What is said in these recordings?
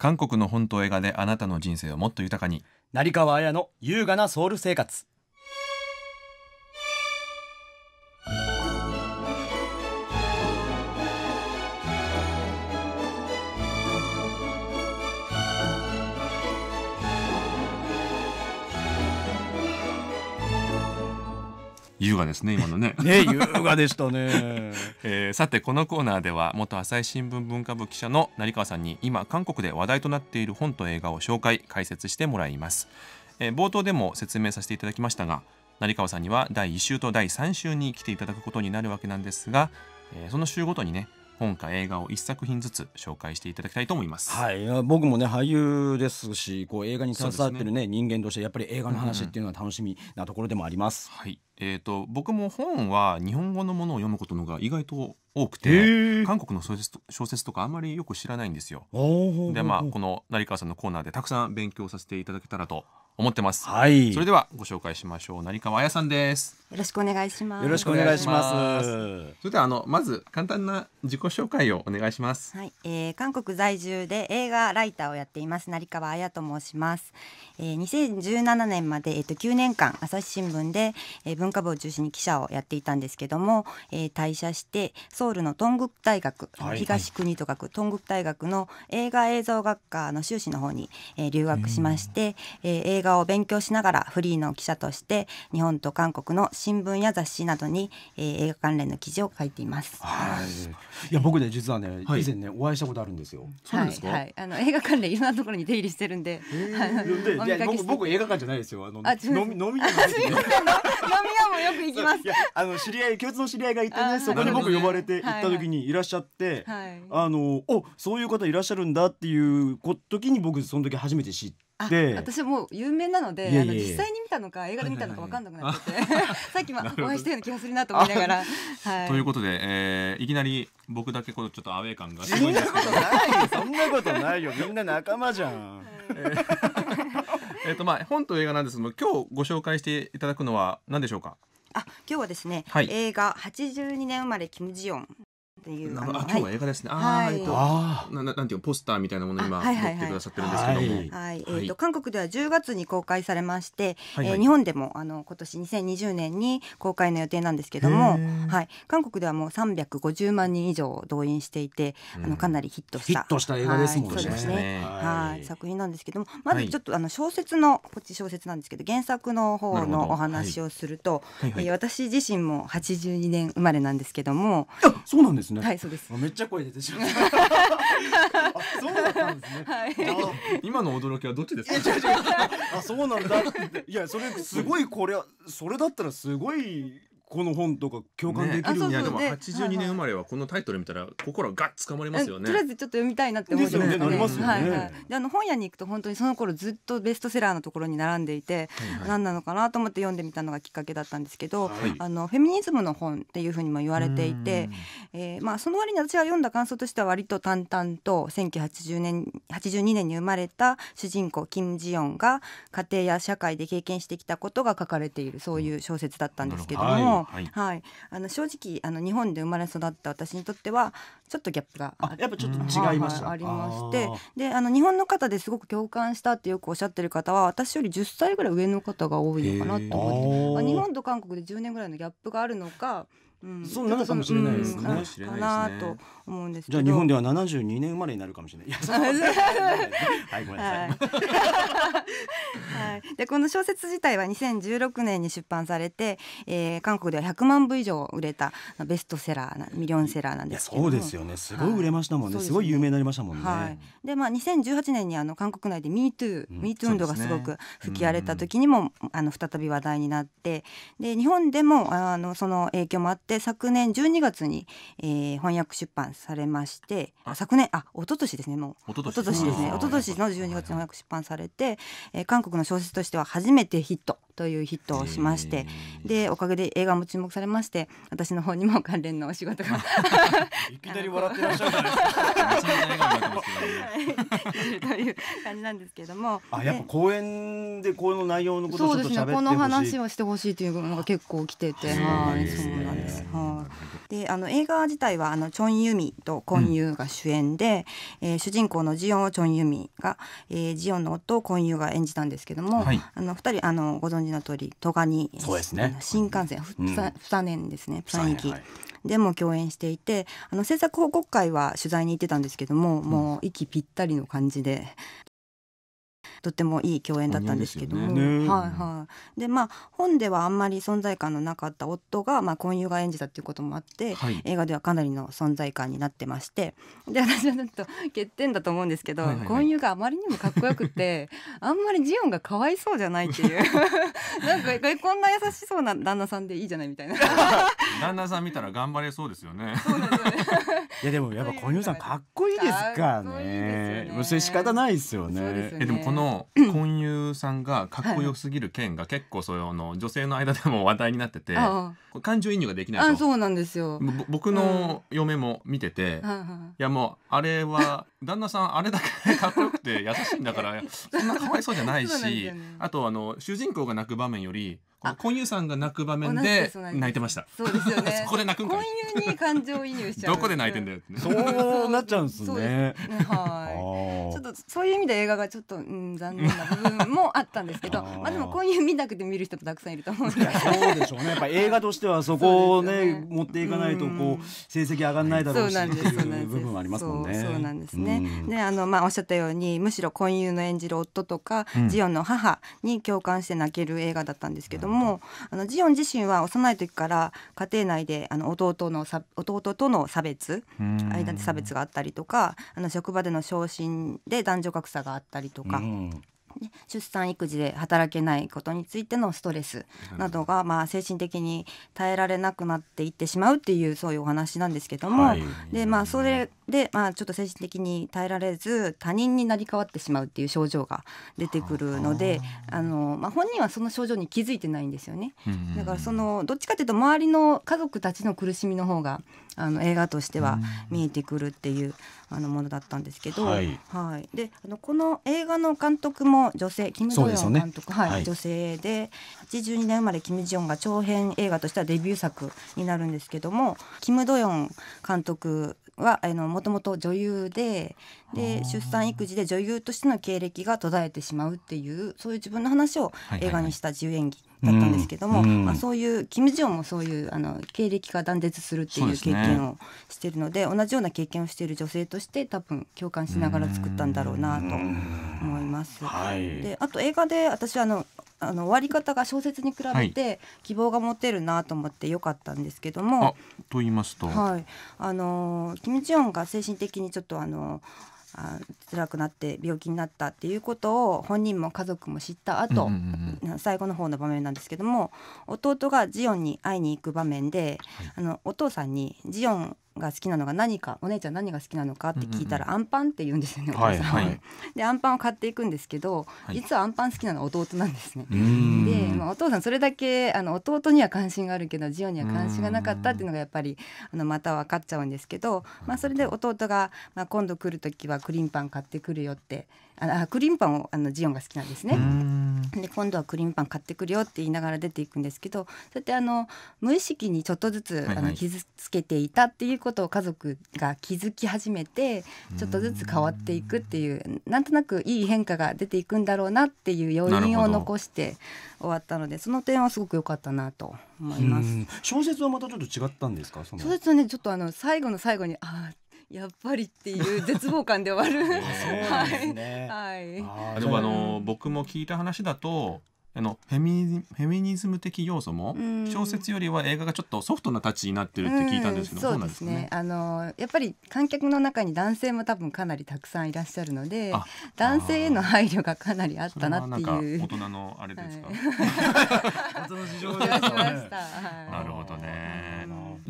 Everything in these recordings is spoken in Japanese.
韓国の本と映画であなたの人生をもっと豊かに成川綾の優雅なソウル生活優雅ですね今のね ね優雅でしたね、えー、さてこのコーナーでは元朝日新聞文化部記者の成川さんに今韓国で話題となっている本と映画を紹介解説してもらいます、えー、冒頭でも説明させていただきましたが成川さんには第1週と第3週に来ていただくことになるわけなんですが、えー、その週ごとにね本か映画を一作品ずつ紹介していただきたいと思います。はい、い僕もね俳優ですしこう映画に携わってるね、ね、人間としてやっぱり映画の話っていうのは楽しみなところでもあります。うん、はいえーと、と僕も本は日本語のものを読むことのが意外と多くて韓国の小説小説とかあんまりよく知らないんですよ。でまあこの成川さんのコーナーでたくさん勉強させていただけたらと思ってます、はい、それではご紹介しましょう成川彩さんですよろしくお願いしますよろしくお願いしますそれではあのまず簡単な自己紹介をお願いしますはい、えー、韓国在住で映画ライターをやっています成川彩と申します、えー、2017年までえっ、ー、と9年間朝日新聞で、えー、文化部を中心に記者をやっていたんですけども、えー、退社してソウルの東国大学、はい、東国と書く東国大学の映画映像学科の修士の方に、えー、留学しまして、うえー、映映画を勉強しながらフリーの記者として日本と韓国の新聞や雑誌などに、えー、映画関連の記事を書いています。はい。いや僕ね実はね、はい、以前ねお会いしたことあるんですよ。そうですか。はい、はい、あの映画関連いろんなところに出入りしてるんで。はい、で僕僕映画館じゃないですよ。あの飲み飲み屋も飲み屋もよく行きます。あの知り合い共通の知り合いがいてねそこに僕呼ばれて行った時にいらっしゃって、はいはい、あのおそういう方いらっしゃるんだっていうこ時に僕その時初めて知って。で私もう有名なのであの実際に見たのか映画で見たのか分かんなくなってて さっき、ま、お会いしたような気がするなと思いながら。はい、ということで、えー、いきなり僕だけこのちょっとアウェー感がすごいんですけどそんなことないよみんな仲間じゃん。えっ とまあ本と映画なんですけど今日ご紹介していただくのは何でしょうかあ今日はですね、はい、映画82年生まれキム・ジヨンっていう。あ今日は映画ですね。はい、あ、えっと、ななんていうポスターみたいなもの今持ってくださってるんですけども、はいえっと韓国では10月に公開されまして、はえ日本でもあの今年2020年に公開の予定なんですけども、はい韓国ではもう350万人以上動員していて、あのかなりヒットしたヒットした映画ですもんね。はい作品なんですけども、まずちょっとあの小説のこっち小説なんですけど原作の方のお話をすると、はいえ私自身も82年生まれなんですけども、そうなんです。ですね。はい、そうです。めっちゃ声出てしまった。そうだったんですね。はい、今の驚きはどっちですか。あ、そうなんだ。いや、それすごいこれそれだったらすごいこの本とか共感できる、ね、やでも82年生まれはこのタイトル見たら心がつかまれますよね、とりあえずちょっと読みたいなって思いますね、ねであの本屋に行くと本当にその頃ずっとベストセラーのところに並んでいて、何なのかなと思って読んでみたのがきっかけだったんですけど、あのフェミニズムの本っていうふうにも言われていて、えまあその割に私は読んだ感想としては割と淡々と1980年82年に生まれた主人公キム・ジヨンが家庭や社会で経験してきたことが書かれているそういう小説だったんですけども、はい、はい、あの正直あの日本で生まれ育った私にとってはちょっとギャップがやっぱちょっと違いました、はい、ありましてであの日本の方ですごく共感したってよくおっしゃってる方は私より10歳ぐらい上の方が多いのかなと思ってま日本と韓国で10年ぐらいのギャップがあるのかうん、そうなるかもしれないですね。かうん、かなと思うんですけど。じゃあ日本では72年生まれになるかもしれない。い はいごめんなさい。はい、はい、でこの小説自体は2016年に出版されて、えー、韓国では100万部以上売れたベストセラーミリオンセラーなんですけどそうですよね。すごい売れましたもんね。はい、すごい有名になりましたもんね。はい、でまあ2018年にあの韓国内で Me Too、うん、Me Too 運動がすごく吹き荒れた時にも、ねうんうん、あの再び話題になって、で日本でもあのその影響もあってって昨年12月に、えー、翻訳出版されまして昨年あ一昨年ですねもう一昨年ですね一昨年の12月に翻訳出版されて、えー、韓国の小説としては初めてヒットというヒットをしましてでおかげで映画も注目されまして私の方にも関連のお仕事が いきなり笑ってらっしゃるじゃないですか という感じなんですけれどもあやっぱ公演でこの内容のことそうですねこの話をしてほしいというのが結構来ててはいそうなんですはいであの映画自体はあのチョン・ユミとコン・ユが主演で、うん、えー、主人公のジオンをチョン・ユミが、えー、ジオンの夫をコン・ユが演じたんですけども、はい、あの2人あのご存存知の通り戸上そうですね新幹線ふさ、ふさね年ですねプサン駅、でも共演していてあの制作報告会は取材に行ってたんですけども、もう息ぴったりの感じでとってもいい共演だったんですけども、ね、はいはい、でまあ本ではあんまり存在感のなかった夫が、まあ、婚友が演じたっていうこともあって、はい、映画ではかなりの存在感になってましてで私はちょっと欠点だと思うんですけど、はいはい、婚友があまりにもかっこよくてあんまりジオンがかわいそうじゃないっていう なんかこんな優しそうな旦那さんでいいじゃないみたいな 旦那さん見たら頑張れそうですよね。いやでもやっぱ婚友さんかっこいいですかね。いいねそれ仕方ないですよね。ねえでもこのの婚友さんがかっこよすぎる件が結構その女性の間でも話題になってて感情移入ができないとそうなんですよ僕の嫁も見てて、いやもうあれは 旦那さんあれだけかっこよくて優しいんだから そんなかわいそうじゃないし、あとあの主人公が泣く場面より婚友さんが泣く場面で泣いてました。そうです こで泣く婚友に感情移入しちゃう。どこで泣いてんだよ。そうなっちゃうんですね。はい。とそういう意味で映画がちょっと、うん、残念な部分もあったんですけど まあでもこういう見なくて見る人もたくさんいると思うんでそうでしょうねやっぱ映画としてはそこをね、ね、持っていかないとこう成績上がらないだろうしっていう部分はありますもんね。そうなんですね、であのまあおっしゃったようにむしろ婚姻の演じる夫とか、うん、ジオンの母に共感して泣ける映画だったんですけども、あのジオン自身は幼い時から家庭内であの弟の弟との差別、間で差別があったりとかあの職場での昇進で男女格差があったりとか。うん出産育児で働けないことについてのストレスなどが、まあ、精神的に耐えられなくなっていってしまうっていうそういうお話なんですけども、はい、でまあ、それで、まあ、ちょっと精神的に耐えられず他人になり代わってしまうっていう症状が出てくるのであの、まあ、本人はその症状に気づいてないんですよね。だからそのどっちかというと周りの家族たちの苦しみの方があの映画としては見えてくるっていう、あのものだったんですけど、はい、はい、であのこの映画の監督も女性キム・ジョヨン監督、ね、はい、女性で82年生まれキム・ジヨンが長編映画としてはデビュー作になるんですけどもキム・ドヨン監督はもともと女優でで出産育児で女優としての経歴が途絶えてしまうっていうそういう自分の話を映画にした自由演技だったんですけども、うん、まあ、そういうジョンもそういうあの経歴が断絶するっていう経験をしてるので、ね、同じような経験をしている女性として多分共感しながら作ったんだろうなと思います。はい、であと映画で私あのあの終わり方が小説に比べて希望が持てるなと思ってよかったんですけども。はい、と言いますと、はい、あのジ正ンが精神的にちょっとあのあ辛くなって病気になったっていうことを本人も家族も知った後、うんうんうん、最後の方の場面なんですけども弟がジオンに会いに行く場面で、はい、あのお父さんにジオンが好きなのが何かお姉ちゃん何が好きなのかって聞いたら、アンパンって言うんですよねお母さんは、はいはい、でアンパンを買っていくんですけど、はい、実はアンパン好きなのは弟なんですね、で、まあ、お父さんそれだけあの弟には関心があるけどジオには関心がなかったっていうのがやっぱりあのまた分かっちゃうんですけど、まあ、それで弟が、まあ、今度来る時はクリームパン買ってくるよってあのクリームパンをあのジオンが好きなんですね。で今度はクリームパン買ってくるよって言いながら出ていくんですけどそうやってあの無意識にちょっとずつ、あの傷つけていたっていうことを家族が気づき始めてちょっとずつ変わっていくっていうなんとなくいい変化が出ていくんだろうなっていう要因を残して終わったのでその点はすごく良かったなと思います。小説はまたちょっと違ったんですか小説はねちょっとあの最後の最後にああやっぱりっていう絶望感で終わる。はい。でもあの僕も聞いた話だと。あのフェミフェミニズム的要素も小説よりは映画がちょっとソフトなタッチになってるって聞いたんですけどそうですね、ね、あのやっぱり観客の中に男性も多分かなりたくさんいらっしゃるので男性への配慮がかなりあったなっていう大人のあれですか、はい、大人の事情でした、はい、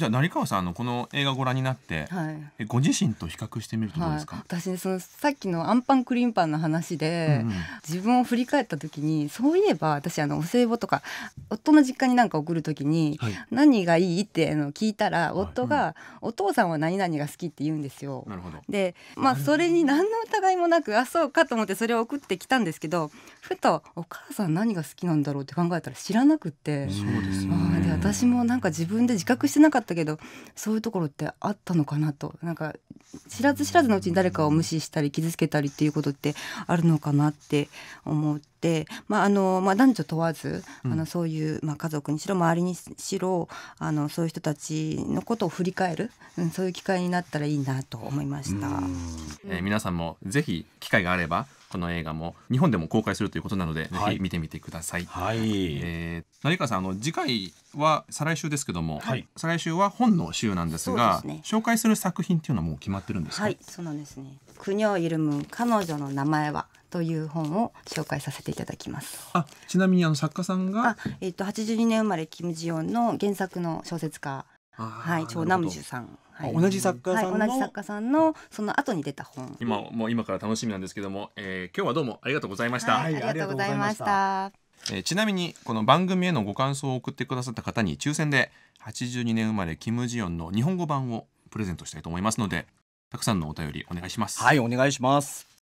じゃあ成川さんのこの映画ご覧になって、はい、えご自身と比較してみるとどうですか、はい、私そのさっきのアンパンクリンパンの話で、うんうん、自分を振り返った時にそういえば私あのお歳暮とか夫の実家に何か送る時に、はい、何がいいってあの聞いたら夫が、うん、お父さんは何々が好き」って言うんですよ。なるほどでまあそれに何の疑いもなくあそうかと思ってそれを送ってきたんですけどふと「お母さん何が好きなんだろう?」って考えたら知らなくてそうですよ、ね、で私もなんか自分で自覚してなかったったけどそういうところってあったのかなとなんか知らず知らずのうちに誰かを無視したり傷つけたりっていうことってあるのかなって思って、まああのまあ、男女問わず、うん、あのそういう、まあ、家族にしろ周りにしろあのそういう人たちのことを振り返る、うん、そういう機会になったらいいなと思いました。えー、皆さんもぜひ機会があればこの映画も日本でも公開するということなので、はい、ぜひ見てみてください。はい、えー、成川さんあの次回は再来週ですけども、はい、再来週は本の週なんですが、ね、紹介する作品っていうのはもう決まってるんですはいそうなんですね国を緩む彼女の名前はという本を紹介させていただきます。あ、ちなみにあの作家さんが、えっ、ー、と82年生まれキムジヨンの原作の小説家、はい、長南樹さんはい、同じ作家さんの、はい、同じ作家さんのその後に出た本今もう今から楽しみなんですけども、えー、今日はどうもありがとうございました、はい、ありがとうございました、えー、ちなみにこの番組へのご感想を送ってくださった方に抽選で82年生まれキム・ジヨンの日本語版をプレゼントしたいと思いますのでたくさんのお便りお願いしますはいお願いします